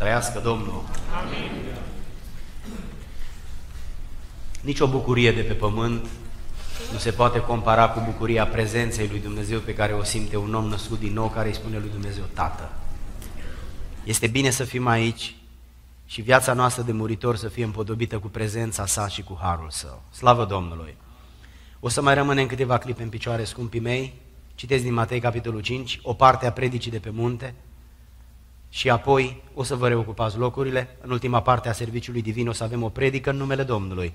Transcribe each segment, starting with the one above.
Trăiască Domnul! Amin. Nici o bucurie de pe pământ nu se poate compara cu bucuria prezenței lui Dumnezeu pe care o simte un om născut din nou care îi spune lui Dumnezeu Tată. Este bine să fim aici și viața noastră de muritor să fie împodobită cu prezența sa și cu harul său. Slavă Domnului! O să mai rămânem câteva clipe în picioare, scumpii mei. Citesc din Matei, capitolul 5, o parte a predicii de pe munte, și apoi o să vă reocupați locurile. În ultima parte a serviciului divin o să avem o predică în numele Domnului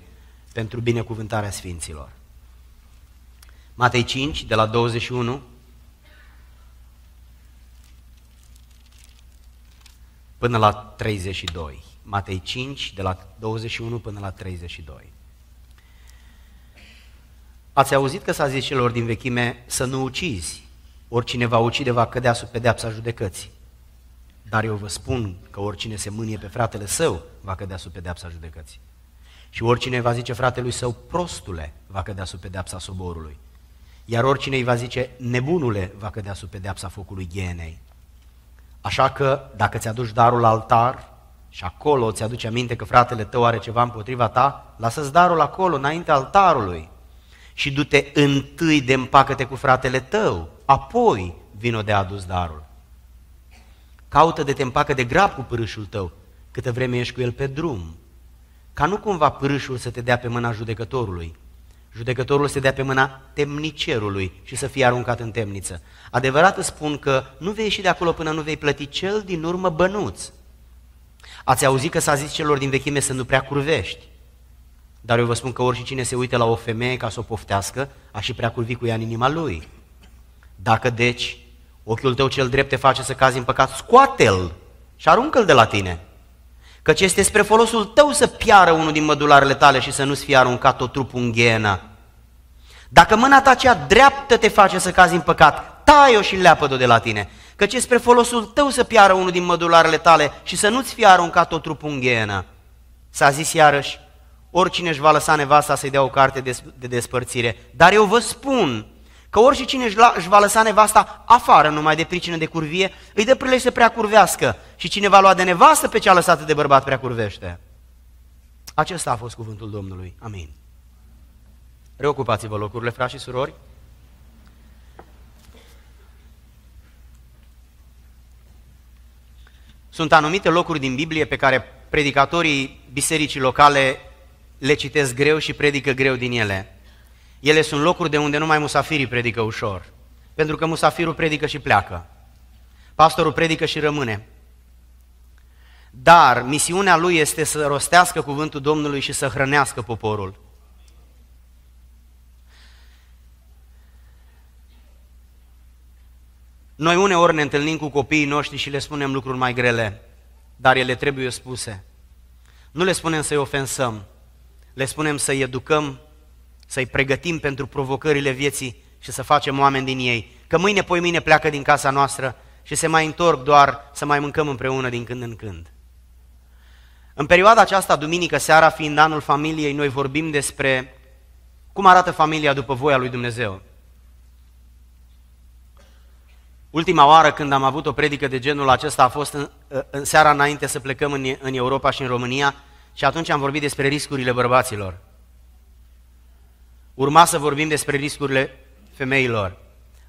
pentru binecuvântarea Sfinților. Matei 5, de la 21 până la 32. Matei 5, de la 21 până la 32. Ați auzit că s-a zis celor din vechime să nu ucizi. Oricine va ucide va cădea sub pedeapsa judecății. Dar eu vă spun că oricine se mânie pe fratele său va cădea sub pedeapsa judecății. Și oricine va zice fratelui său prostule va cădea sub pedeapsa soborului. Iar oricine îi va zice nebunule va cădea sub pedeapsa focului ghenei. Așa că dacă ți-aduci darul la altar și acolo ți-aduce aminte că fratele tău are ceva împotriva ta, lasă-ți darul acolo, înaintea altarului și du-te întâi de împacăte cu fratele tău, apoi vino de adus darul. Caută de te împacă de grab cu pârâșul tău, câtă vreme ești cu el pe drum. Ca nu cumva pârâșul să te dea pe mâna judecătorului. Judecătorul să te dea pe mâna temnicerului și să fie aruncat în temniță. Adevărat îți spun că nu vei ieși de acolo până nu vei plăti cel din urmă bănuț. Ați auzit că s-a zis celor din vechime să nu prea curvești. Dar eu vă spun că oricine se uită la o femeie ca să o poftească, a și prea curvi cu ea în inima lui. Dacă deci Ochiul tău cel drept te face să cazi în păcat, scoate-l și aruncă-l de la tine. Căci este spre folosul tău să piară unul din mădularele tale și să nu-ți fie aruncat tot trupul în ghienă. Dacă mâna ta cea dreaptă te face să cazi în păcat, tai-o și leapă-o de la tine. Căci este spre folosul tău să piară unul din mădularele tale și să nu-ți fie aruncat tot trupul în ghienă. S-a zis iarăși, oricine își va lăsa nevasta să-i dea o carte de despărțire. Dar eu vă spun, Că orice cine își va lăsa nevasta afară numai de pricină de curvie, îi dă prilej să prea curvească și cine va lua de nevastă pe cea lăsată de bărbat prea curvește. Acesta a fost cuvântul Domnului. Amin. Reocupați-vă locurile, frați și surori. Sunt anumite locuri din Biblie pe care predicatorii bisericii locale le citesc greu și predică greu din ele. Ele sunt locuri de unde numai musafirii predică ușor, pentru că musafirul predică și pleacă. Pastorul predică și rămâne. Dar misiunea lui este să rostească cuvântul Domnului și să hrănească poporul. Noi uneori ne întâlnim cu copiii noștri și le spunem lucruri mai grele, dar ele trebuie spuse. Nu le spunem să-i ofensăm, le spunem să-i educăm să-i pregătim pentru provocările vieții și să facem oameni din ei. Că mâine, poi mâine pleacă din casa noastră și se mai întorc doar să mai mâncăm împreună din când în când. În perioada aceasta, duminică seara, fiind anul familiei, noi vorbim despre cum arată familia după voia lui Dumnezeu. Ultima oară când am avut o predică de genul acesta a fost în, în seara înainte să plecăm în, în Europa și în România și atunci am vorbit despre riscurile bărbaților. Urma să vorbim despre riscurile femeilor,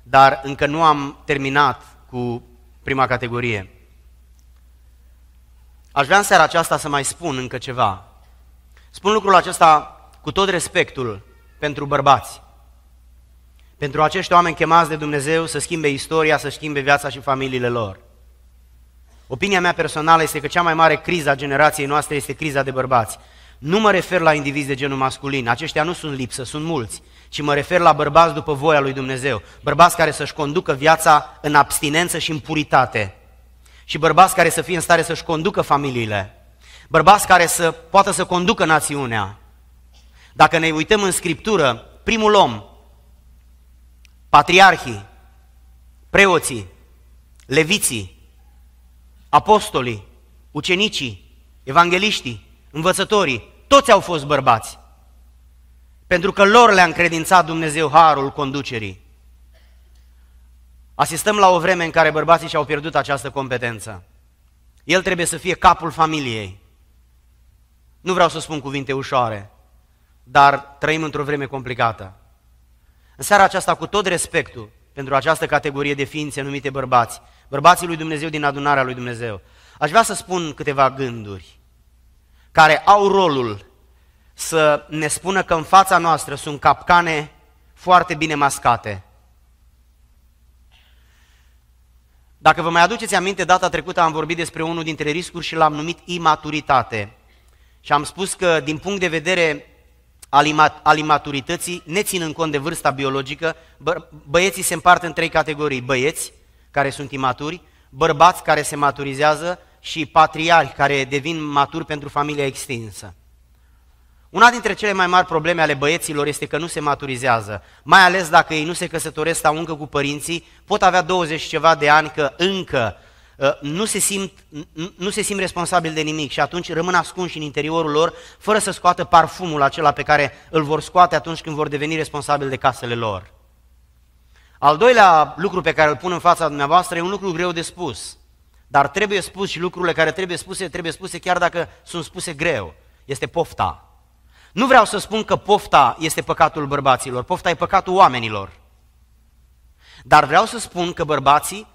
dar încă nu am terminat cu prima categorie. Aș vrea în seara aceasta să mai spun încă ceva. Spun lucrul acesta cu tot respectul pentru bărbați, pentru acești oameni chemați de Dumnezeu să schimbe istoria, să schimbe viața și familiile lor. Opinia mea personală este că cea mai mare criză a generației noastre este criza de bărbați. Nu mă refer la indivizi de genul masculin, aceștia nu sunt lipsă, sunt mulți, ci mă refer la bărbați după voia lui Dumnezeu, bărbați care să-și conducă viața în abstinență și în puritate și bărbați care să fie în stare să-și conducă familiile, bărbați care să poată să conducă națiunea. Dacă ne uităm în Scriptură, primul om, patriarhii, preoții, leviții, apostolii, ucenicii, evangeliștii, învățătorii, toți au fost bărbați. Pentru că lor le-a încredințat Dumnezeu harul conducerii. Asistăm la o vreme în care bărbații și-au pierdut această competență. El trebuie să fie capul familiei. Nu vreau să spun cuvinte ușoare, dar trăim într-o vreme complicată. În seara aceasta, cu tot respectul pentru această categorie de ființe numite bărbați, bărbații lui Dumnezeu din adunarea lui Dumnezeu, aș vrea să spun câteva gânduri care au rolul să ne spună că în fața noastră sunt capcane foarte bine mascate. Dacă vă mai aduceți aminte, data trecută am vorbit despre unul dintre riscuri și l-am numit imaturitate. Și am spus că din punct de vedere al imaturității, ne ținând cont de vârsta biologică, bă- băieții se împart în trei categorii. Băieți, care sunt imaturi, bărbați care se maturizează și patriarhi care devin maturi pentru familia extinsă. Una dintre cele mai mari probleme ale băieților este că nu se maturizează, mai ales dacă ei nu se căsătoresc sau încă cu părinții, pot avea 20 ceva de ani că încă uh, nu se, simt, nu se simt responsabil de nimic și atunci rămân ascunși în interiorul lor fără să scoată parfumul acela pe care îl vor scoate atunci când vor deveni responsabili de casele lor. Al doilea lucru pe care îl pun în fața dumneavoastră e un lucru greu de spus – dar trebuie spus și lucrurile care trebuie spuse, trebuie spuse chiar dacă sunt spuse greu. Este pofta. Nu vreau să spun că pofta este păcatul bărbaților, pofta e păcatul oamenilor. Dar vreau să spun că bărbații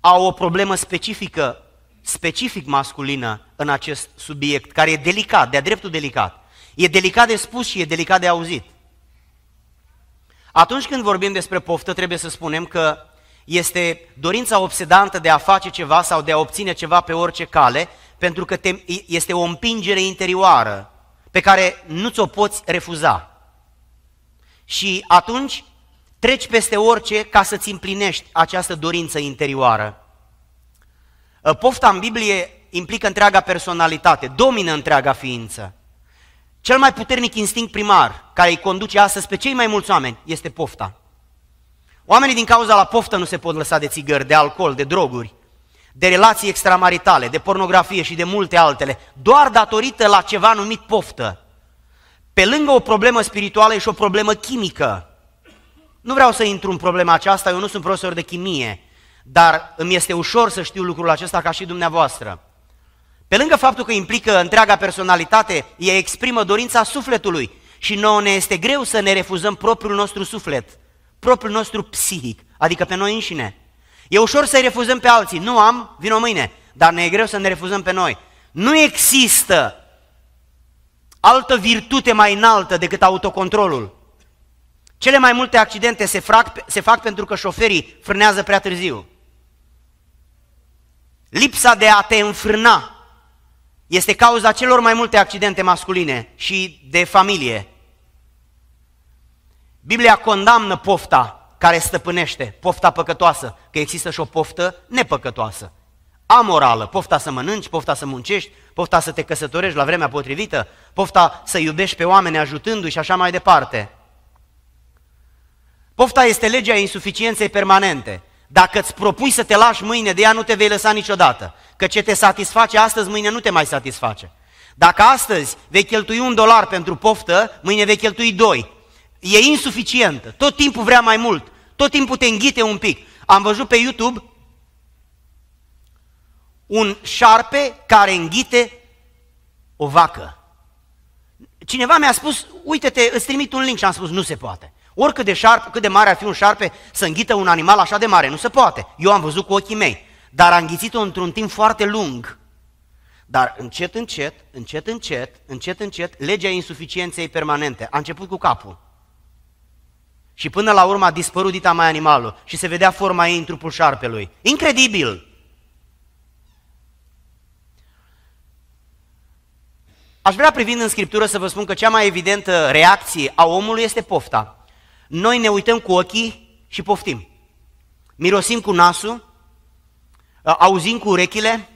au o problemă specifică, specific masculină în acest subiect, care e delicat, de-a dreptul delicat. E delicat de spus și e delicat de auzit. Atunci când vorbim despre poftă, trebuie să spunem că este dorința obsedantă de a face ceva sau de a obține ceva pe orice cale, pentru că te, este o împingere interioară pe care nu ți-o poți refuza. Și atunci treci peste orice ca să-ți împlinești această dorință interioară. Ă, pofta în Biblie implică întreaga personalitate, domină întreaga ființă. Cel mai puternic instinct primar care îi conduce astăzi pe cei mai mulți oameni este pofta. Oamenii din cauza la poftă nu se pot lăsa de țigări, de alcool, de droguri, de relații extramaritale, de pornografie și de multe altele, doar datorită la ceva numit poftă. Pe lângă o problemă spirituală e și o problemă chimică. Nu vreau să intru în problema aceasta, eu nu sunt profesor de chimie, dar îmi este ușor să știu lucrul acesta ca și dumneavoastră. Pe lângă faptul că implică întreaga personalitate, ea exprimă dorința sufletului și nouă ne este greu să ne refuzăm propriul nostru suflet propriul nostru psihic, adică pe noi înșine. E ușor să-i refuzăm pe alții, nu am, o mâine, dar ne e greu să ne refuzăm pe noi. Nu există altă virtute mai înaltă decât autocontrolul. Cele mai multe accidente se, frac, se fac pentru că șoferii frânează prea târziu. Lipsa de a te înfrâna este cauza celor mai multe accidente masculine și de familie. Biblia condamnă pofta care stăpânește, pofta păcătoasă, că există și o poftă nepăcătoasă, amorală, pofta să mănânci, pofta să muncești, pofta să te căsătorești la vremea potrivită, pofta să iubești pe oameni ajutându-i și așa mai departe. Pofta este legea insuficienței permanente. Dacă îți propui să te lași mâine de ea, nu te vei lăsa niciodată. Că ce te satisface astăzi, mâine nu te mai satisface. Dacă astăzi vei cheltui un dolar pentru poftă, mâine vei cheltui doi e insuficientă. Tot timpul vrea mai mult. Tot timpul te înghite un pic. Am văzut pe YouTube un șarpe care înghite o vacă. Cineva mi-a spus, uite-te, îți trimit un link și am spus, nu se poate. Oricât de, șarpe, cât de mare ar fi un șarpe, să înghită un animal așa de mare, nu se poate. Eu am văzut cu ochii mei, dar a înghițit-o într-un timp foarte lung. Dar încet, încet, încet, încet, încet, încet, legea insuficienței permanente a început cu capul. Și până la urmă a dispărut dita mai animalul și se vedea forma ei în trupul șarpelui. Incredibil! Aș vrea privind în Scriptură să vă spun că cea mai evidentă reacție a omului este pofta. Noi ne uităm cu ochii și poftim. Mirosim cu nasul, auzim cu urechile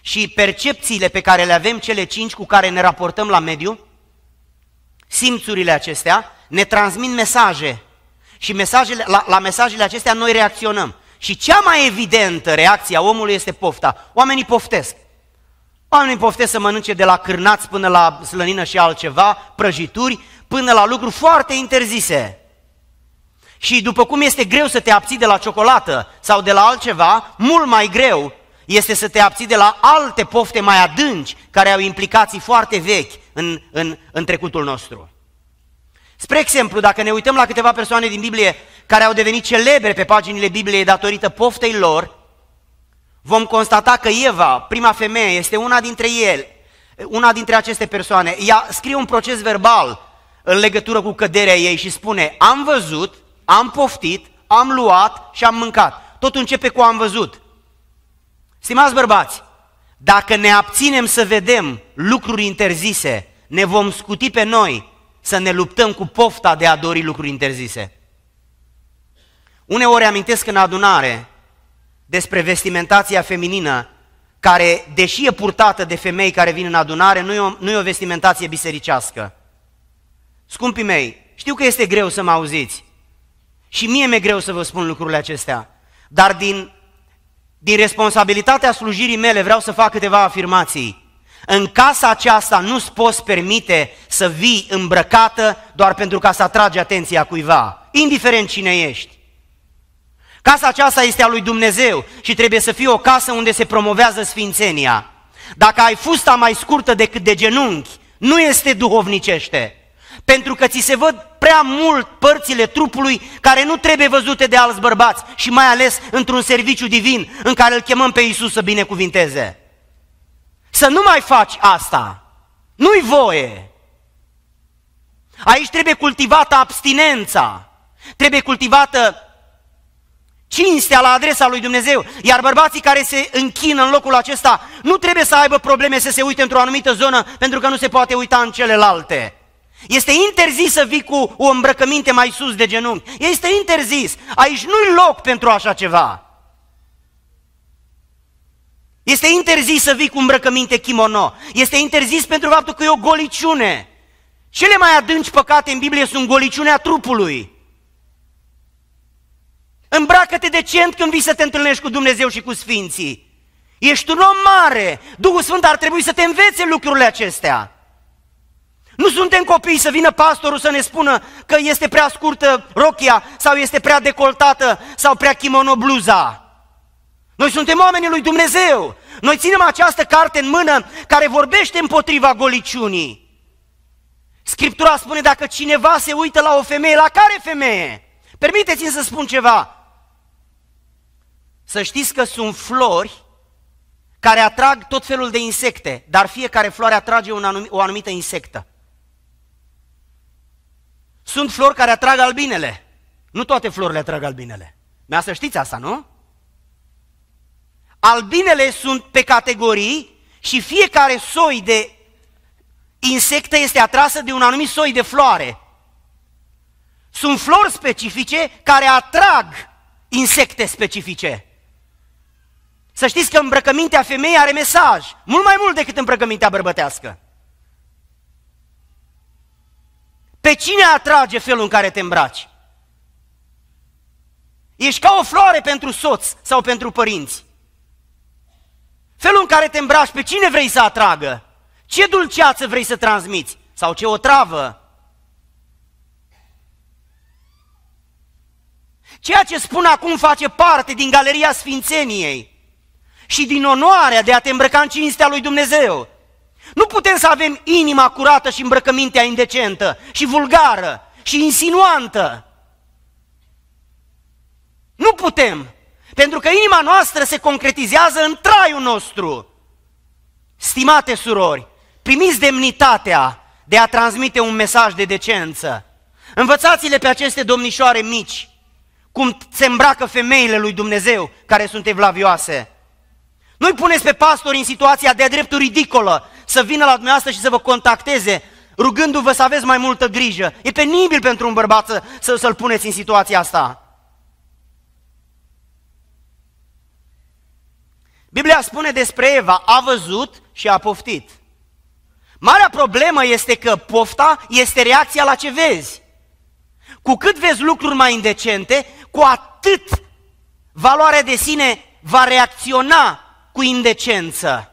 și percepțiile pe care le avem cele cinci cu care ne raportăm la mediu, simțurile acestea, ne transmit mesaje și mesajele, la, la mesajele acestea noi reacționăm. Și cea mai evidentă reacție a omului este pofta. Oamenii poftesc. Oamenii poftesc să mănânce de la cârnați până la slănină și altceva, prăjituri, până la lucruri foarte interzise. Și după cum este greu să te abții de la ciocolată sau de la altceva, mult mai greu este să te abții de la alte pofte mai adânci care au implicații foarte vechi în, în, în trecutul nostru. Spre exemplu, dacă ne uităm la câteva persoane din Biblie care au devenit celebre pe paginile Bibliei datorită poftei lor, vom constata că Eva, prima femeie, este una dintre ele, una dintre aceste persoane. Ea scrie un proces verbal în legătură cu căderea ei și spune am văzut, am poftit, am luat și am mâncat. Tot începe cu am văzut. Stimați bărbați, dacă ne abținem să vedem lucruri interzise, ne vom scuti pe noi să ne luptăm cu pofta de a dori lucruri interzise. Uneori amintesc în adunare despre vestimentația feminină, care, deși e purtată de femei care vin în adunare, nu e o, nu e o vestimentație bisericească. Scumpii mei, știu că este greu să mă auziți și mie mi-e greu să vă spun lucrurile acestea, dar din, din responsabilitatea slujirii mele vreau să fac câteva afirmații. În casa aceasta nu-ți poți permite să vii îmbrăcată doar pentru ca să atragi atenția cuiva, indiferent cine ești. Casa aceasta este a lui Dumnezeu și trebuie să fie o casă unde se promovează sfințenia. Dacă ai fusta mai scurtă decât de genunchi, nu este duhovnicește, pentru că ți se văd prea mult părțile trupului care nu trebuie văzute de alți bărbați și mai ales într-un serviciu divin în care îl chemăm pe Isus să binecuvinteze să nu mai faci asta. Nu-i voie. Aici trebuie cultivată abstinența, trebuie cultivată cinstea la adresa lui Dumnezeu, iar bărbații care se închină în locul acesta nu trebuie să aibă probleme să se uite într-o anumită zonă pentru că nu se poate uita în celelalte. Este interzis să vii cu o îmbrăcăminte mai sus de genunchi. Este interzis. Aici nu-i loc pentru așa ceva. Este interzis să vii cu îmbrăcăminte kimono. Este interzis pentru faptul că e o goliciune. Cele mai adânci păcate în Biblie sunt goliciunea trupului. Îmbracă-te decent când vii să te întâlnești cu Dumnezeu și cu Sfinții. Ești un om mare. Duhul Sfânt ar trebui să te învețe lucrurile acestea. Nu suntem copii să vină pastorul să ne spună că este prea scurtă rochia sau este prea decoltată sau prea kimono bluza. Noi suntem oamenii lui Dumnezeu. Noi ținem această carte în mână care vorbește împotriva goliciunii. Scriptura spune dacă cineva se uită la o femeie, la care femeie? Permiteți-mi să spun ceva. Să știți că sunt flori care atrag tot felul de insecte, dar fiecare floare atrage un anum- o anumită insectă. Sunt flori care atrag albinele. Nu toate florile atrag albinele. Mi-a să știți asta, nu? Albinele sunt pe categorii și fiecare soi de insectă este atrasă de un anumit soi de floare. Sunt flori specifice care atrag insecte specifice. Să știți că îmbrăcămintea femeii are mesaj, mult mai mult decât îmbrăcămintea bărbătească. Pe cine atrage felul în care te îmbraci? Ești ca o floare pentru soț sau pentru părinți. Felul în care te îmbraci, pe cine vrei să atragă? Ce dulceață vrei să transmiți? Sau ce otravă? Ceea ce spun acum face parte din galeria sfințeniei și din onoarea de a te îmbrăca în cinstea lui Dumnezeu. Nu putem să avem inima curată și îmbrăcămintea indecentă și vulgară și insinuantă. Nu putem. Pentru că inima noastră se concretizează în traiul nostru. Stimate surori, primiți demnitatea de a transmite un mesaj de decență. Învățați-le pe aceste domnișoare mici cum se îmbracă femeile lui Dumnezeu care sunt evlavioase. Nu-i puneți pe pastori în situația de-a dreptul ridicolă să vină la dumneavoastră și să vă contacteze rugându-vă să aveți mai multă grijă. E penibil pentru un bărbat să, să, să-l puneți în situația asta. Biblia spune despre Eva, a văzut și a poftit. Marea problemă este că pofta este reacția la ce vezi. Cu cât vezi lucruri mai indecente, cu atât valoarea de sine va reacționa cu indecență.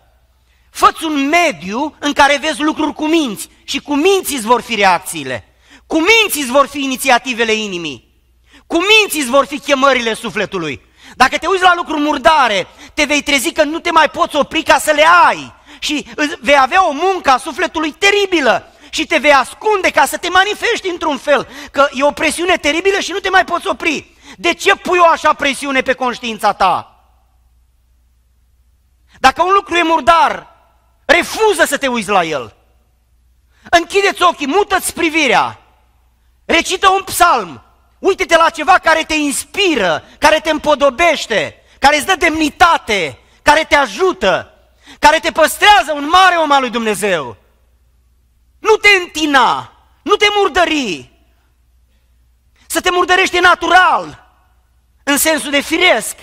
Făți un mediu în care vezi lucruri cu minți și cu minți îți vor fi reacțiile. Cu minți îți vor fi inițiativele inimii. Cu minți îți vor fi chemările sufletului. Dacă te uiți la lucruri murdare, te vei trezi că nu te mai poți opri ca să le ai și vei avea o muncă a sufletului teribilă și te vei ascunde ca să te manifesti într-un fel, că e o presiune teribilă și nu te mai poți opri. De ce pui o așa presiune pe conștiința ta? Dacă un lucru e murdar, refuză să te uiți la el. Închideți ochii, mută-ți privirea, recită un psalm, Uite-te la ceva care te inspiră, care te împodobește, care îți dă demnitate, care te ajută, care te păstrează un mare om al lui Dumnezeu. Nu te întina, nu te murdări. Să te murdărești natural, în sensul de firesc.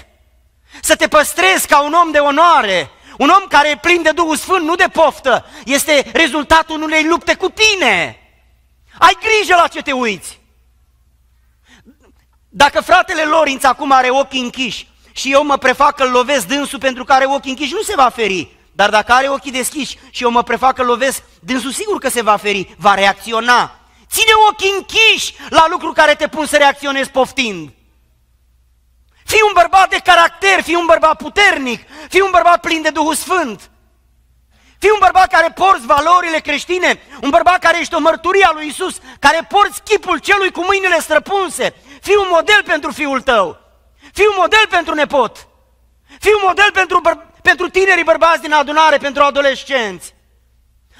Să te păstrezi ca un om de onoare, un om care e plin de Duhul Sfânt, nu de poftă, este rezultatul unei lupte cu tine. Ai grijă la ce te uiți. Dacă fratele Lorinț acum are ochii închiși și eu mă prefac că lovesc dânsul pentru că are ochii închiși, nu se va feri. Dar dacă are ochii deschiși și eu mă prefac că lovesc, dânsul sigur că se va feri, va reacționa. Ține ochii închiși la lucruri care te pun să reacționezi poftind. Fii un bărbat de caracter, fii un bărbat puternic, fii un bărbat plin de Duhul Sfânt. Fii un bărbat care porți valorile creștine, un bărbat care ești o mărturie a lui Isus, care porți chipul celui cu mâinile străpunse, Fii un model pentru fiul tău. Fii un model pentru nepot. Fii un model pentru, băr- pentru tinerii bărbați din adunare, pentru adolescenți.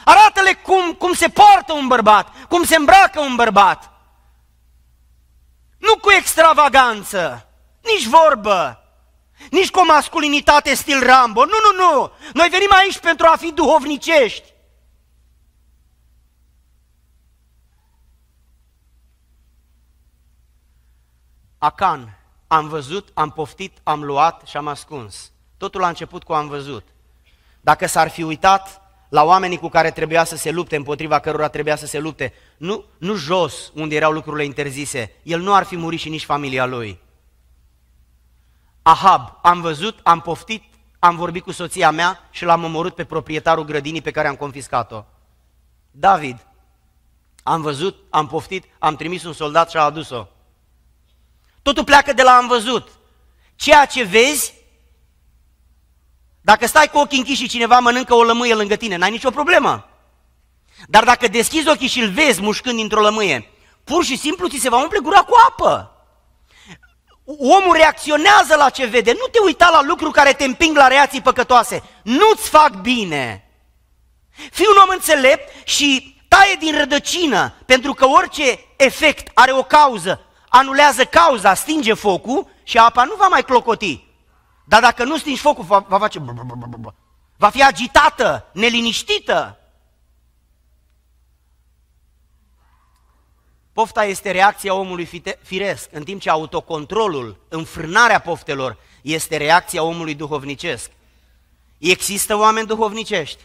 Arată-le cum, cum se poartă un bărbat, cum se îmbracă un bărbat. Nu cu extravaganță, nici vorbă, nici cu o masculinitate stil Rambo. Nu, nu, nu. Noi venim aici pentru a fi duhovnicești. Acan, am văzut, am poftit, am luat și am ascuns. Totul a început cu am văzut. Dacă s-ar fi uitat la oamenii cu care trebuia să se lupte, împotriva cărora trebuia să se lupte, nu, nu jos unde erau lucrurile interzise, el nu ar fi murit și nici familia lui. Ahab, am văzut, am poftit, am vorbit cu soția mea și l-am omorât pe proprietarul grădinii pe care am confiscat-o. David, am văzut, am poftit, am trimis un soldat și a adus-o. Totul pleacă de la am văzut. Ceea ce vezi, dacă stai cu ochii închiși și cineva mănâncă o lămâie lângă tine, n-ai nicio problemă. Dar dacă deschizi ochii și îl vezi mușcând dintr-o lămâie, pur și simplu ți se va umple gura cu apă. Omul reacționează la ce vede. Nu te uita la lucruri care te împing la reații păcătoase. Nu-ți fac bine. Fii un om înțelept și taie din rădăcină, pentru că orice efect are o cauză anulează cauza, stinge focul și apa nu va mai clocoti. Dar dacă nu stingi focul, va, va face... Va fi agitată, neliniștită. Pofta este reacția omului firesc, în timp ce autocontrolul, înfrânarea poftelor, este reacția omului duhovnicesc. Există oameni duhovnicești.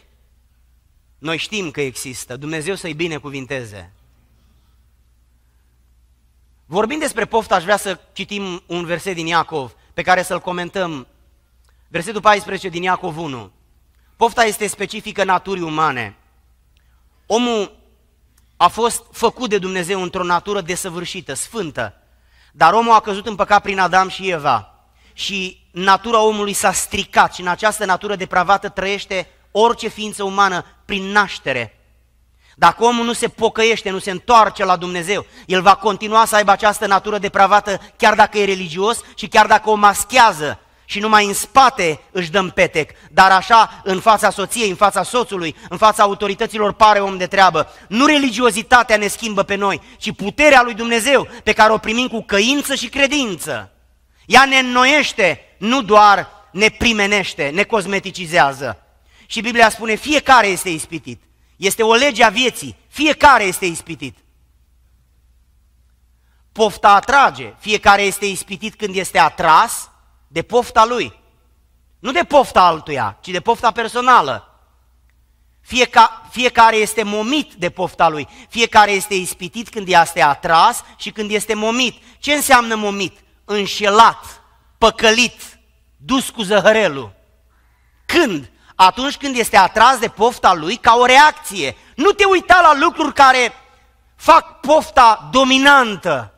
Noi știm că există. Dumnezeu să-i binecuvinteze. Vorbind despre poftă, aș vrea să citim un verset din Iacov pe care să-l comentăm. Versetul 14 din Iacov 1. Pofta este specifică naturii umane. Omul a fost făcut de Dumnezeu într-o natură desăvârșită, sfântă, dar omul a căzut în păcat prin Adam și Eva și natura omului s-a stricat și în această natură depravată trăiește orice ființă umană prin naștere. Dacă omul nu se pocăiește, nu se întoarce la Dumnezeu, el va continua să aibă această natură depravată chiar dacă e religios și chiar dacă o maschează și numai în spate își dăm petec, dar așa în fața soției, în fața soțului, în fața autorităților pare om de treabă. Nu religiozitatea ne schimbă pe noi, ci puterea lui Dumnezeu pe care o primim cu căință și credință. Ea ne înnoiește, nu doar ne primenește, ne cosmeticizează. Și Biblia spune, fiecare este ispitit. Este o lege a vieții. Fiecare este ispitit. Pofta atrage. Fiecare este ispitit când este atras de pofta lui. Nu de pofta altuia, ci de pofta personală. Fieca, fiecare este momit de pofta lui. Fiecare este ispitit când este atras și când este momit. Ce înseamnă momit? Înșelat, păcălit, dus cu zăhărelul. Când? atunci când este atras de pofta lui ca o reacție. Nu te uita la lucruri care fac pofta dominantă.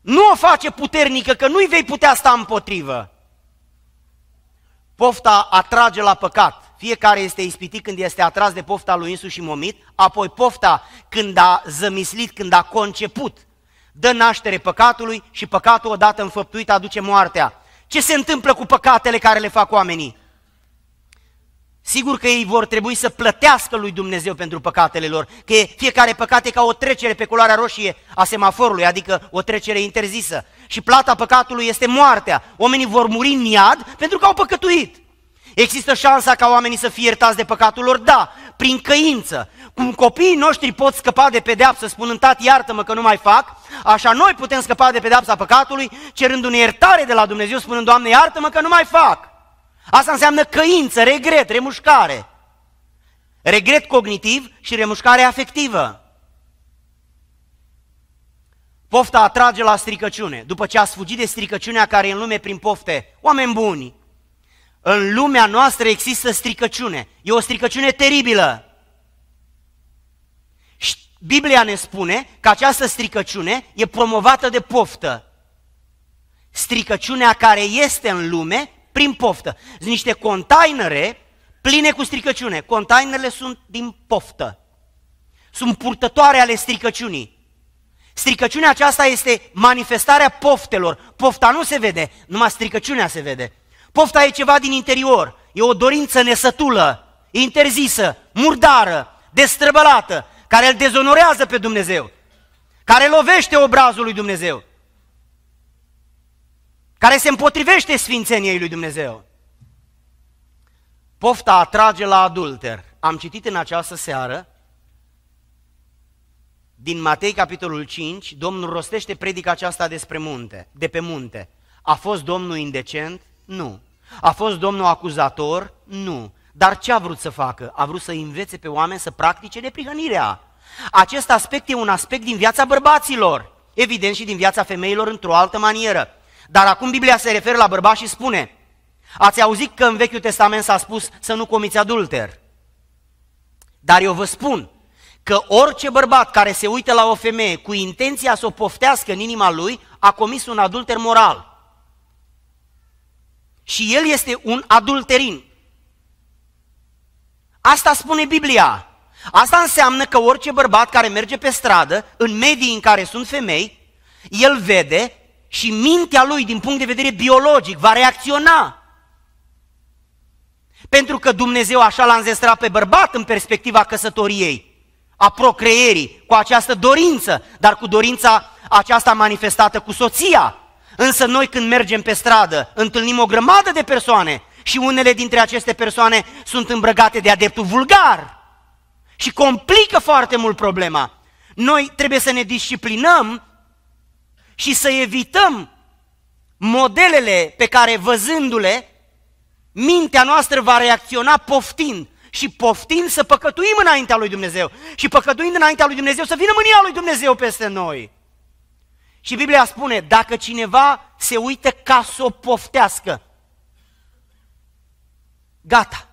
Nu o face puternică, că nu-i vei putea sta împotrivă. Pofta atrage la păcat. Fiecare este ispitit când este atras de pofta lui însuși momit, apoi pofta când a zămislit, când a conceput, dă naștere păcatului și păcatul odată înfăptuit aduce moartea. Ce se întâmplă cu păcatele care le fac oamenii? Sigur că ei vor trebui să plătească lui Dumnezeu pentru păcatele lor, că fiecare păcat e ca o trecere pe culoarea roșie a semaforului, adică o trecere interzisă. Și plata păcatului este moartea. Oamenii vor muri în iad pentru că au păcătuit. Există șansa ca oamenii să fie iertați de păcatul lor? Da prin căință. Cum copiii noștri pot scăpa de pedeapsă spunând, tati, iartă-mă că nu mai fac, așa noi putem scăpa de pedeapsa păcatului, cerându-ne iertare de la Dumnezeu, spunând, Doamne, iartă-mă că nu mai fac. Asta înseamnă căință, regret, remușcare. Regret cognitiv și remușcare afectivă. Pofta atrage la stricăciune. După ce a fugit de stricăciunea care e în lume prin pofte, oameni buni, în lumea noastră există stricăciune. E o stricăciune teribilă. Și Biblia ne spune că această stricăciune e promovată de poftă. Stricăciunea care este în lume prin poftă. Sunt niște containere pline cu stricăciune. Containerele sunt din poftă. Sunt purtătoare ale stricăciunii. Stricăciunea aceasta este manifestarea poftelor. Pofta nu se vede, numai stricăciunea se vede. Pofta e ceva din interior, e o dorință nesătulă, interzisă, murdară, destrăbălată, care îl dezonorează pe Dumnezeu, care lovește obrazul lui Dumnezeu, care se împotrivește sfințeniei lui Dumnezeu. Pofta atrage la adulter. Am citit în această seară din Matei capitolul 5, Domnul rostește predica aceasta despre munte, de pe munte. A fost Domnul indecent? Nu. A fost Domnul acuzator? Nu. Dar ce a vrut să facă? A vrut să învețe pe oameni să practice neprihănirea. Acest aspect e un aspect din viața bărbaților, evident și din viața femeilor într-o altă manieră. Dar acum Biblia se referă la bărbați și spune, ați auzit că în Vechiul Testament s-a spus să nu comiți adulter. Dar eu vă spun că orice bărbat care se uită la o femeie cu intenția să o poftească în inima lui, a comis un adulter moral și el este un adulterin. Asta spune Biblia. Asta înseamnă că orice bărbat care merge pe stradă, în medii în care sunt femei, el vede și mintea lui, din punct de vedere biologic, va reacționa. Pentru că Dumnezeu așa l-a înzestrat pe bărbat în perspectiva căsătoriei, a procreierii, cu această dorință, dar cu dorința aceasta manifestată cu soția, Însă noi când mergem pe stradă, întâlnim o grămadă de persoane și unele dintre aceste persoane sunt îmbrăcate de adeptul vulgar și complică foarte mult problema. Noi trebuie să ne disciplinăm și să evităm modelele pe care văzându-le, mintea noastră va reacționa poftind și poftind să păcătuim înaintea lui Dumnezeu și păcătuind înaintea lui Dumnezeu să vină mânia lui Dumnezeu peste noi. Și Biblia spune, dacă cineva se uită ca să o poftească, gata,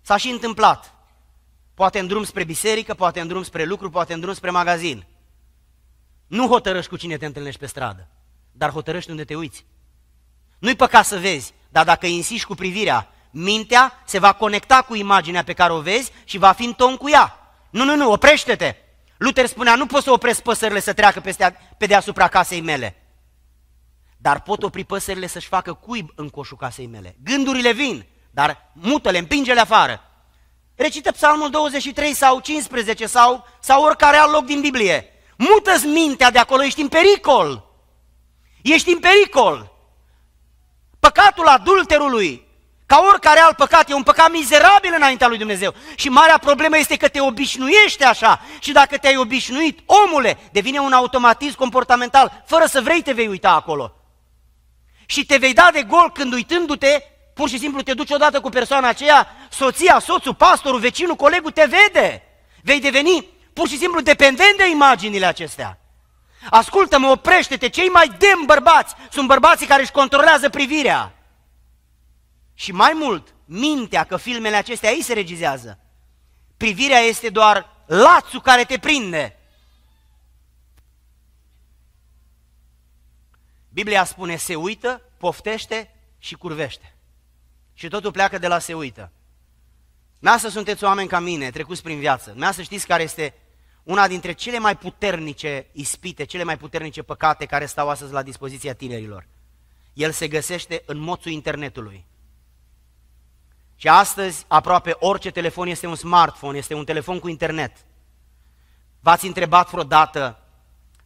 s-a și întâmplat. Poate în drum spre biserică, poate în drum spre lucru, poate în drum spre magazin. Nu hotărăști cu cine te întâlnești pe stradă, dar hotărăști unde te uiți. Nu-i păcat să vezi, dar dacă insiști cu privirea, mintea se va conecta cu imaginea pe care o vezi și va fi în ton cu ea. Nu, nu, nu, oprește-te! Luther spunea, nu pot să opresc păsările să treacă peste, pe deasupra casei mele, dar pot opri păsările să-și facă cuib în coșul casei mele. Gândurile vin, dar mută-le, împinge-le afară. Recită psalmul 23 sau 15 sau, sau oricare alt loc din Biblie. Mută-ți mintea de acolo, ești în pericol. Ești în pericol. Păcatul adulterului, ca oricare alt păcat, e un păcat mizerabil înaintea lui Dumnezeu. Și marea problemă este că te obișnuiești așa. Și dacă te-ai obișnuit, omule, devine un automatism comportamental. Fără să vrei, te vei uita acolo. Și te vei da de gol când uitându-te, pur și simplu te duci odată cu persoana aceea, soția, soțul, pastorul, vecinul, colegul, te vede. Vei deveni pur și simplu dependent de imaginile acestea. Ascultă-mă, oprește-te, cei mai demn bărbați sunt bărbații care își controlează privirea. Și mai mult, mintea că filmele acestea ei se regizează. Privirea este doar lațul care te prinde. Biblia spune se uită, poftește și curvește. Și totul pleacă de la se uită. să sunteți oameni ca mine, trecuți prin viață. să știți care este una dintre cele mai puternice ispite, cele mai puternice păcate care stau astăzi la dispoziția tinerilor. El se găsește în moțul internetului. Și astăzi aproape orice telefon este un smartphone, este un telefon cu internet. V-ați întrebat vreodată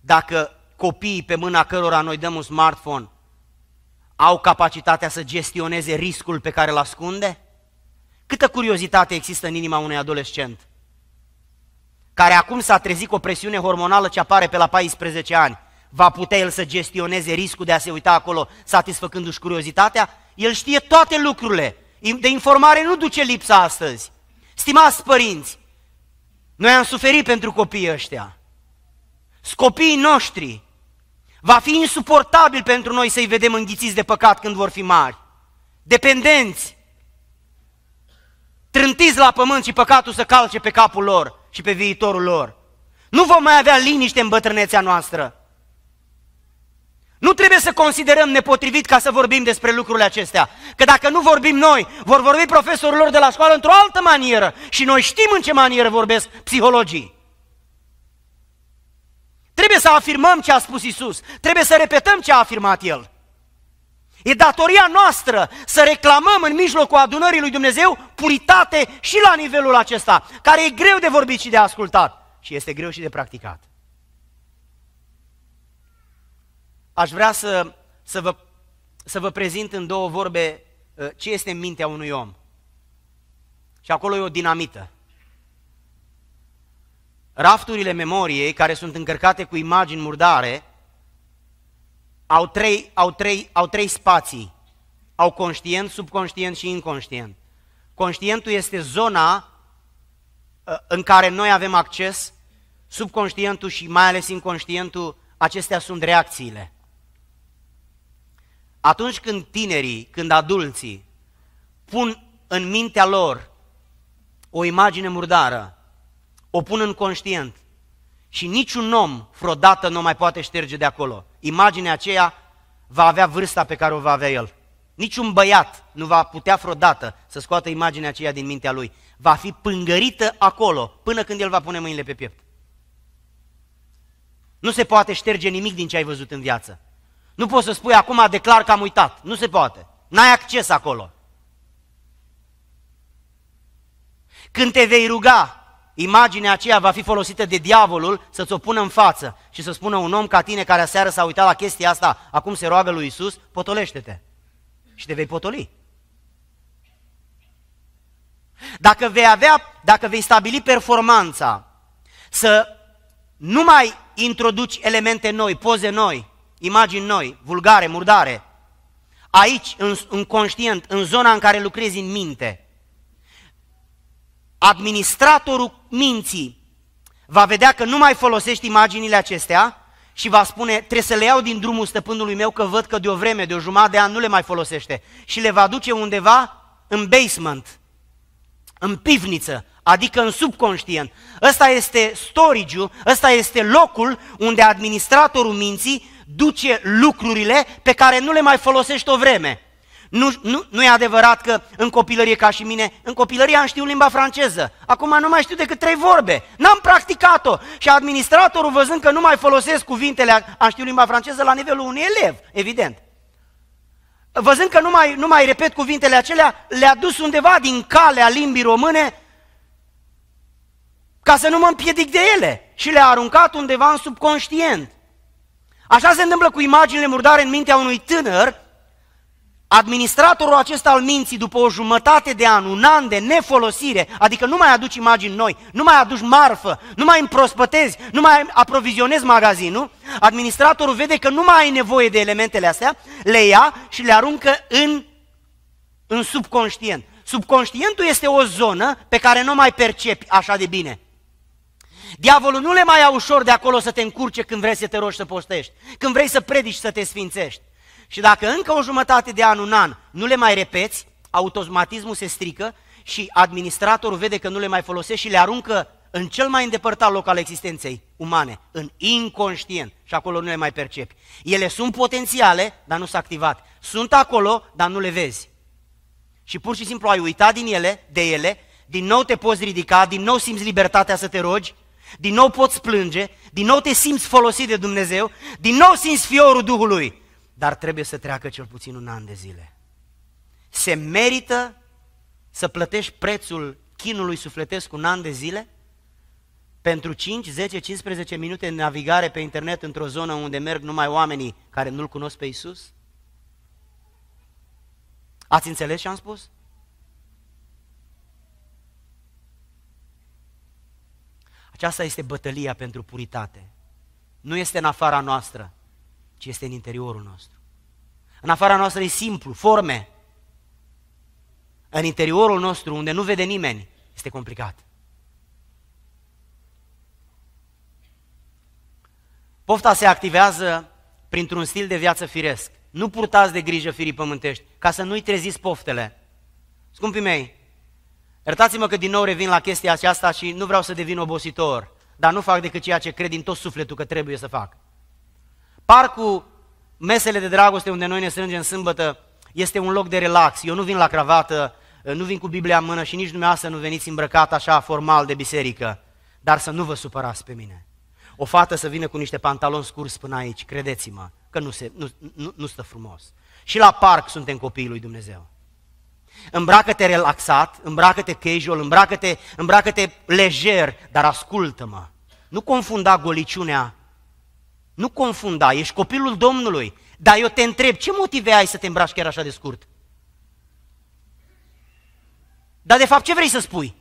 dacă copiii pe mâna cărora noi dăm un smartphone au capacitatea să gestioneze riscul pe care îl ascunde? Câtă curiozitate există în inima unui adolescent care acum s-a trezit cu o presiune hormonală ce apare pe la 14 ani. Va putea el să gestioneze riscul de a se uita acolo satisfăcându-și curiozitatea? El știe toate lucrurile, de informare nu duce lipsa astăzi. Stimați părinți, noi am suferit pentru copiii ăștia. Copiii noștri va fi insuportabil pentru noi să-i vedem înghițiți de păcat când vor fi mari. Dependenți, trântiți la pământ și păcatul să calce pe capul lor și pe viitorul lor. Nu vom mai avea liniște în bătrânețea noastră. Nu trebuie să considerăm nepotrivit ca să vorbim despre lucrurile acestea. Că dacă nu vorbim noi, vor vorbi profesorilor de la școală într-o altă manieră și noi știm în ce manieră vorbesc psihologii. Trebuie să afirmăm ce a spus Isus, trebuie să repetăm ce a afirmat El. E datoria noastră să reclamăm în mijlocul adunării lui Dumnezeu puritate și la nivelul acesta, care e greu de vorbit și de ascultat și este greu și de practicat. Aș vrea să, să, vă, să vă prezint în două vorbe uh, ce este în mintea unui om. Și acolo e o dinamită. Rafturile memoriei, care sunt încărcate cu imagini murdare, au trei, au trei, au trei spații. Au conștient, subconștient și inconștient. Conștientul este zona uh, în care noi avem acces, subconștientul și mai ales inconștientul, acestea sunt reacțiile. Atunci când tinerii, când adulții pun în mintea lor o imagine murdară, o pun în conștient și niciun om vreodată nu mai poate șterge de acolo. Imaginea aceea va avea vârsta pe care o va avea el. Niciun băiat nu va putea vreodată să scoată imaginea aceea din mintea lui. Va fi pângărită acolo până când el va pune mâinile pe piept. Nu se poate șterge nimic din ce ai văzut în viață. Nu poți să spui acum declar că am uitat. Nu se poate. N-ai acces acolo. Când te vei ruga, imaginea aceea va fi folosită de diavolul să-ți o pună în față și să spună un om ca tine care aseară s-a uitat la chestia asta, acum se roagă lui Isus, potolește-te. Și te vei potoli. Dacă vei avea, dacă vei stabili performanța să nu mai introduci elemente noi, poze noi, imagini noi, vulgare, murdare. Aici, în, în conștient, în zona în care lucrezi în minte, administratorul minții va vedea că nu mai folosești imaginile acestea și va spune, trebuie să le iau din drumul stăpânului meu că văd că de o vreme, de o jumătate de an nu le mai folosește și le va duce undeva în basement, în pivniță, adică în subconștient. Ăsta este storage ăsta este locul unde administratorul minții duce lucrurile pe care nu le mai folosești o vreme. Nu, nu, nu e adevărat că în copilărie ca și mine, în copilărie am știut limba franceză. Acum nu mai știu decât trei vorbe. N-am practicat-o. Și administratorul, văzând că nu mai folosesc cuvintele, am știut limba franceză la nivelul unui elev, evident. Văzând că nu mai, nu mai repet cuvintele acelea, le-a dus undeva din calea limbii române ca să nu mă împiedic de ele și le-a aruncat undeva în subconștient. Așa se întâmplă cu imaginile murdare în mintea unui tânăr, administratorul acesta al minții, după o jumătate de an, un an de nefolosire, adică nu mai aduci imagini noi, nu mai aduci marfă, nu mai împrospătezi, nu mai aprovizionezi magazinul, administratorul vede că nu mai ai nevoie de elementele astea, le ia și le aruncă în, în subconștient. Subconștientul este o zonă pe care nu mai percepi așa de bine. Diavolul nu le mai ia ușor de acolo să te încurce când vrei să te rogi să postești, când vrei să predici să te sfințești. Și dacă încă o jumătate de an, un an, nu le mai repeți, automatismul se strică și administratorul vede că nu le mai folosești și le aruncă în cel mai îndepărtat loc al existenței umane, în inconștient și acolo nu le mai percepi. Ele sunt potențiale, dar nu sunt activate. Sunt acolo, dar nu le vezi. Și pur și simplu ai uitat din ele, de ele, din nou te poți ridica, din nou simți libertatea să te rogi, din nou poți plânge, din nou te simți folosit de Dumnezeu, din nou simți fiorul Duhului, dar trebuie să treacă cel puțin un an de zile. Se merită să plătești prețul chinului sufletesc un an de zile? Pentru 5, 10, 15 minute de navigare pe internet într-o zonă unde merg numai oamenii care nu-L cunosc pe Isus? Ați înțeles ce am spus? Aceasta este bătălia pentru puritate. Nu este în afara noastră, ci este în interiorul nostru. În afara noastră e simplu, forme. În interiorul nostru, unde nu vede nimeni, este complicat. Pofta se activează printr-un stil de viață firesc. Nu purtați de grijă firii pământești, ca să nu-i treziți poftele. Scumpii mei, Iertați-mă că din nou revin la chestia aceasta și nu vreau să devin obositor, dar nu fac decât ceea ce cred din tot sufletul că trebuie să fac. Parcul, mesele de dragoste unde noi ne strângem sâmbătă, este un loc de relax. Eu nu vin la cravată, nu vin cu Biblia în mână și nici dumneavoastră nu veniți îmbrăcat așa formal de biserică, dar să nu vă supărați pe mine. O fată să vină cu niște pantaloni scurs până aici, credeți-mă, că nu, se, nu, nu, nu stă frumos. Și la parc suntem copiii lui Dumnezeu. Îmbracă-te relaxat, îmbracă-te casual, îmbracă-te, îmbracă-te lejer, dar ascultă-mă. Nu confunda goliciunea, nu confunda, ești copilul Domnului. Dar eu te întreb, ce motive ai să te îmbraci chiar așa de scurt? Dar de fapt ce vrei să spui?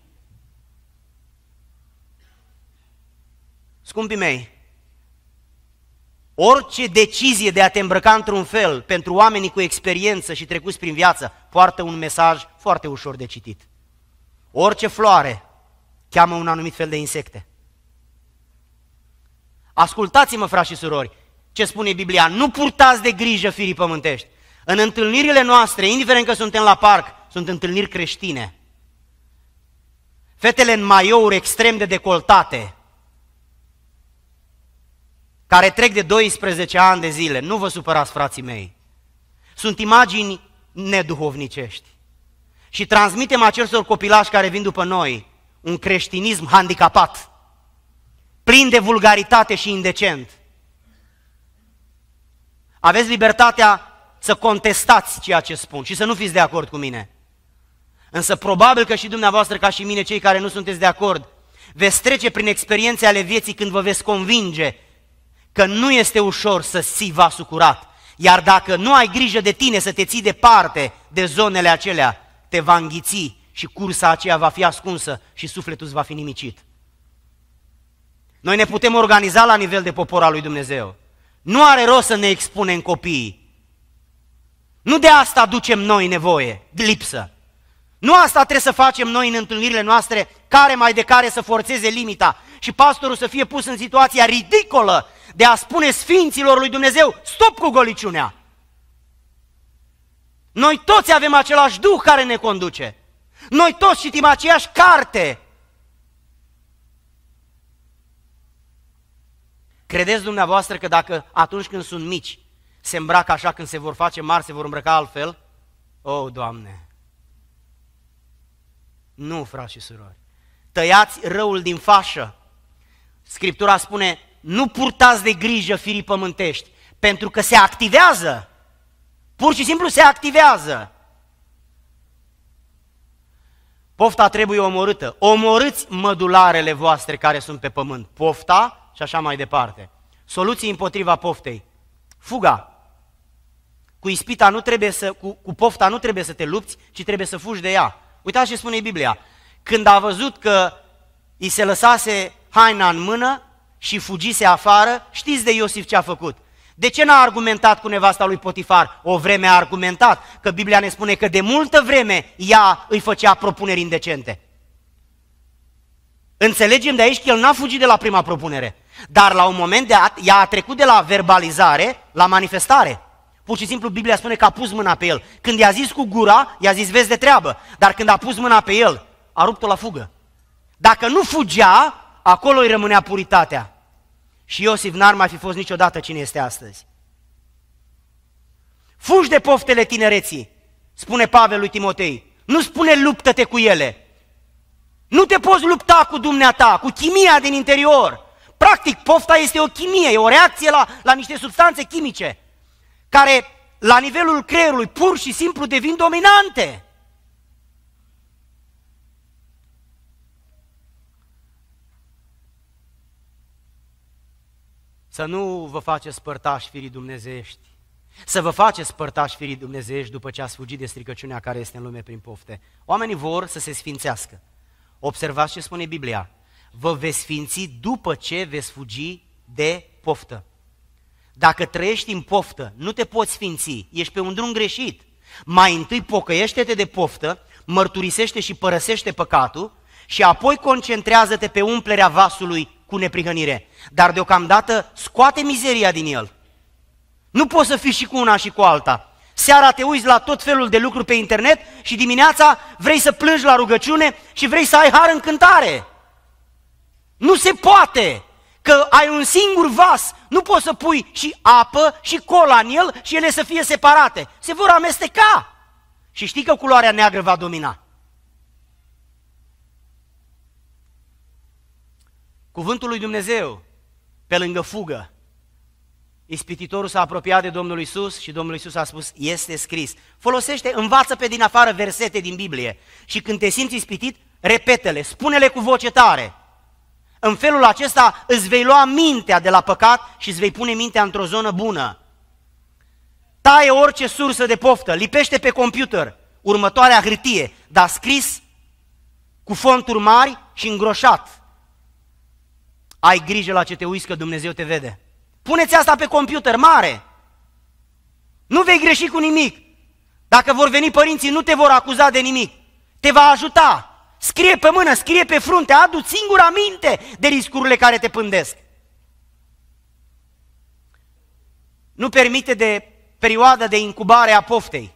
Scumpii mei, Orice decizie de a te îmbrăca într-un fel pentru oamenii cu experiență și trecuți prin viață poartă un mesaj foarte ușor de citit. Orice floare cheamă un anumit fel de insecte. Ascultați-mă, frați și surori, ce spune Biblia, nu purtați de grijă firii pământești. În întâlnirile noastre, indiferent că suntem la parc, sunt întâlniri creștine. Fetele în maiouri extrem de decoltate, care trec de 12 ani de zile. Nu vă supărați, frații mei. Sunt imagini neduhovnicești. Și transmitem acestor copilași care vin după noi un creștinism handicapat, plin de vulgaritate și indecent. Aveți libertatea să contestați ceea ce spun și să nu fiți de acord cu mine. Însă probabil că și dumneavoastră, ca și mine, cei care nu sunteți de acord, veți trece prin experiențe ale vieții când vă veți convinge că nu este ușor să ții vasul curat, iar dacă nu ai grijă de tine să te ții departe de zonele acelea, te va înghiți și cursa aceea va fi ascunsă și sufletul îți va fi nimicit. Noi ne putem organiza la nivel de popor al lui Dumnezeu. Nu are rost să ne expunem copiii. Nu de asta ducem noi nevoie, lipsă. Nu asta trebuie să facem noi în întâlnirile noastre, care mai de care să forțeze limita și pastorul să fie pus în situația ridicolă de a spune sfinților lui Dumnezeu, stop cu goliciunea. Noi toți avem același duh care ne conduce. Noi toți citim aceeași carte. Credeți dumneavoastră că dacă atunci când sunt mici se îmbracă așa, când se vor face mari, se vor îmbrăca altfel? O, oh, Doamne! Nu, frați și surori. Tăiați răul din fașă. Scriptura spune, nu purtați de grijă firii pământești, pentru că se activează. Pur și simplu se activează. Pofta trebuie omorâtă. Omorâți mădularele voastre care sunt pe pământ. Pofta și așa mai departe. Soluții împotriva poftei. Fuga. Cu ispita nu trebuie să, cu, cu pofta nu trebuie să te lupți, ci trebuie să fugi de ea. Uitați ce spune Biblia. Când a văzut că îi se lăsase haina în mână, și fugise afară, știți de Iosif ce a făcut. De ce n-a argumentat cu nevasta lui Potifar? O vreme a argumentat, că Biblia ne spune că de multă vreme ea îi făcea propuneri indecente. Înțelegem de aici că el n-a fugit de la prima propunere, dar la un moment dat ea a trecut de la verbalizare la manifestare. Pur și simplu Biblia spune că a pus mâna pe el. Când i-a zis cu gura, i-a zis vezi de treabă, dar când a pus mâna pe el, a rupt-o la fugă. Dacă nu fugea, acolo îi rămânea puritatea. Și Iosif n-ar mai fi fost niciodată cine este astăzi. Fugi de poftele tinereții, spune Pavel lui Timotei. Nu spune luptă-te cu ele. Nu te poți lupta cu dumneata, cu chimia din interior. Practic, pofta este o chimie, e o reacție la, la niște substanțe chimice care, la nivelul creierului, pur și simplu devin dominante. Să nu vă faceți părtași firii dumnezeiești, să vă faceți părtași firii dumnezeiești după ce ați fugit de stricăciunea care este în lume prin pofte. Oamenii vor să se sfințească. Observați ce spune Biblia. Vă veți sfinți după ce veți fugi de poftă. Dacă trăiești în poftă, nu te poți sfinți, ești pe un drum greșit. Mai întâi pocăiește-te de poftă, mărturisește și părăsește păcatul și apoi concentrează-te pe umplerea vasului cu neprihănire, dar deocamdată scoate mizeria din el. Nu poți să fii și cu una și cu alta. Seara te uiți la tot felul de lucruri pe internet și dimineața vrei să plângi la rugăciune și vrei să ai har în cântare. Nu se poate că ai un singur vas, nu poți să pui și apă și cola în el și ele să fie separate. Se vor amesteca. Și știi că culoarea neagră va domina. Cuvântul lui Dumnezeu, pe lângă fugă, ispititorul s-a apropiat de Domnul Isus și Domnul Isus a spus, este scris. Folosește, învață pe din afară versete din Biblie și când te simți ispitit, repetele, spune-le cu voce tare. În felul acesta îți vei lua mintea de la păcat și îți vei pune mintea într-o zonă bună. Taie orice sursă de poftă, lipește pe computer următoarea hârtie, dar scris cu fonturi mari și îngroșat. Ai grijă la ce te uiți că Dumnezeu te vede. Puneți asta pe computer mare. Nu vei greși cu nimic. Dacă vor veni părinții, nu te vor acuza de nimic. Te va ajuta. Scrie pe mână, scrie pe frunte, adu singura minte de riscurile care te pândesc. Nu permite de perioada de incubare a poftei.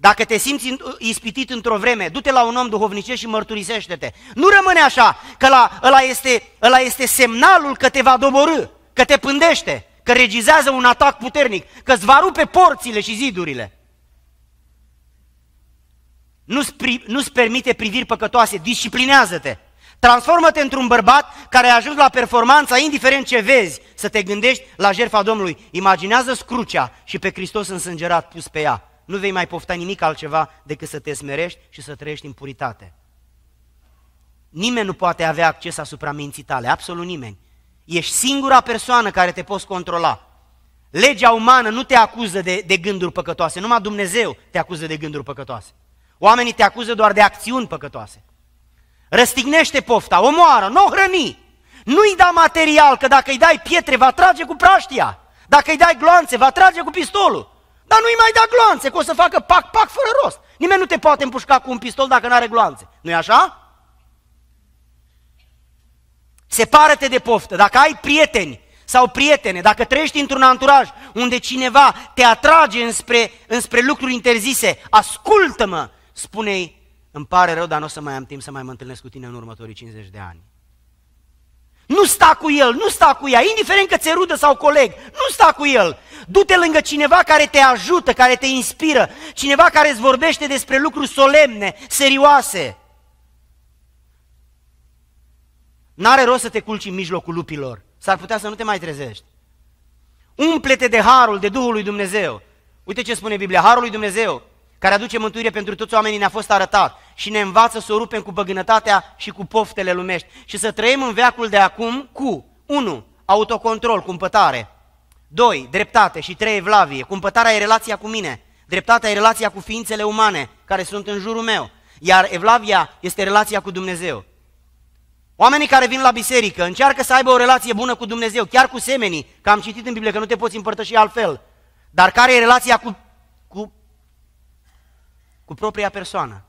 Dacă te simți ispitit într-o vreme, du-te la un om duhovnicesc și mărturisește-te. Nu rămâne așa, că la, ăla, este, ăla este semnalul că te va doborâ, că te pândește, că regizează un atac puternic, că îți va rupe porțile și zidurile. Nu-ți, pri, nu-ți permite priviri păcătoase, disciplinează-te. Transformă-te într-un bărbat care a ajuns la performanța, indiferent ce vezi, să te gândești la jertfa Domnului. Imaginează-ți crucea și pe Hristos însângerat pus pe ea nu vei mai pofta nimic altceva decât să te smerești și să trăiești în puritate. Nimeni nu poate avea acces asupra minții tale, absolut nimeni. Ești singura persoană care te poți controla. Legea umană nu te acuză de, de gânduri păcătoase, numai Dumnezeu te acuză de gânduri păcătoase. Oamenii te acuză doar de acțiuni păcătoase. Răstignește pofta, omoară, nu o hrăni. Nu-i da material, că dacă îi dai pietre, va trage cu praștia. Dacă îi dai gloanțe, va trage cu pistolul. Dar nu-i mai da gloanțe, că o să facă pac-pac fără rost. Nimeni nu te poate împușca cu un pistol dacă nu are gloanțe. nu e așa? Separă-te de poftă. Dacă ai prieteni sau prietene, dacă trăiești într-un anturaj unde cineva te atrage înspre, înspre lucruri interzise, ascultă-mă, spune-i, îmi pare rău, dar nu o să mai am timp să mai mă întâlnesc cu tine în următorii 50 de ani. Nu sta cu el, nu sta cu ea, indiferent că ți-e rudă sau coleg, nu sta cu el. Du-te lângă cineva care te ajută, care te inspiră, cineva care îți vorbește despre lucruri solemne, serioase. N-are rost să te culci în mijlocul lupilor, s-ar putea să nu te mai trezești. Umple-te de harul, de Duhul lui Dumnezeu. Uite ce spune Biblia, harul lui Dumnezeu care aduce mântuire pentru toți oamenii, ne-a fost arătat și ne învață să o rupem cu băgânătatea și cu poftele lumești și să trăim în veacul de acum cu 1. Autocontrol, cumpătare 2. Dreptate și 3. Evlavie. Cumpătarea e relația cu mine, dreptatea e relația cu ființele umane care sunt în jurul meu, iar evlavia este relația cu Dumnezeu. Oamenii care vin la biserică încearcă să aibă o relație bună cu Dumnezeu, chiar cu semenii, că am citit în Biblie că nu te poți împărtăși altfel. Dar care e relația cu cu propria persoană.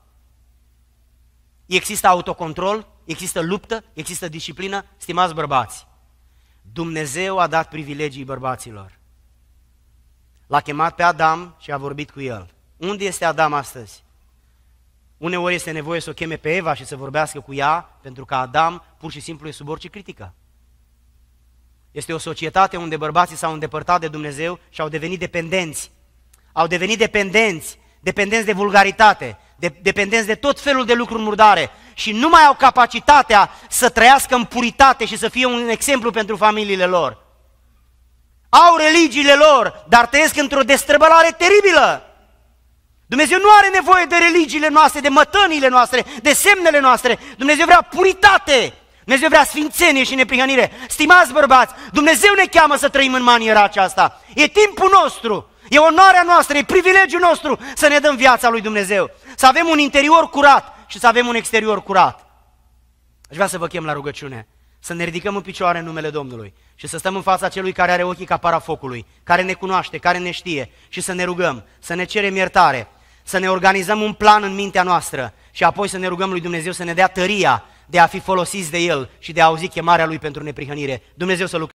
Există autocontrol, există luptă, există disciplină, stimați bărbați. Dumnezeu a dat privilegii bărbaților. L-a chemat pe Adam și a vorbit cu el. Unde este Adam astăzi? Uneori este nevoie să o cheme pe Eva și să vorbească cu ea, pentru că Adam pur și simplu e sub orice critică. Este o societate unde bărbații s-au îndepărtat de Dumnezeu și au devenit dependenți. Au devenit dependenți dependenți de vulgaritate, de, dependenți de tot felul de lucruri murdare și nu mai au capacitatea să trăiască în puritate și să fie un exemplu pentru familiile lor. Au religiile lor, dar trăiesc într-o destrăbălare teribilă. Dumnezeu nu are nevoie de religiile noastre, de mătăniile noastre, de semnele noastre. Dumnezeu vrea puritate, Dumnezeu vrea sfințenie și neprihănire. Stimați bărbați, Dumnezeu ne cheamă să trăim în maniera aceasta. E timpul nostru. E onoarea noastră, e privilegiul nostru să ne dăm viața lui Dumnezeu. Să avem un interior curat și să avem un exterior curat. Aș vrea să vă chem la rugăciune, să ne ridicăm în picioare în numele Domnului și să stăm în fața celui care are ochii ca para focului, care ne cunoaște, care ne știe și să ne rugăm, să ne cerem iertare, să ne organizăm un plan în mintea noastră și apoi să ne rugăm lui Dumnezeu să ne dea tăria de a fi folosiți de El și de a auzi chemarea Lui pentru neprihănire. Dumnezeu să lucreze.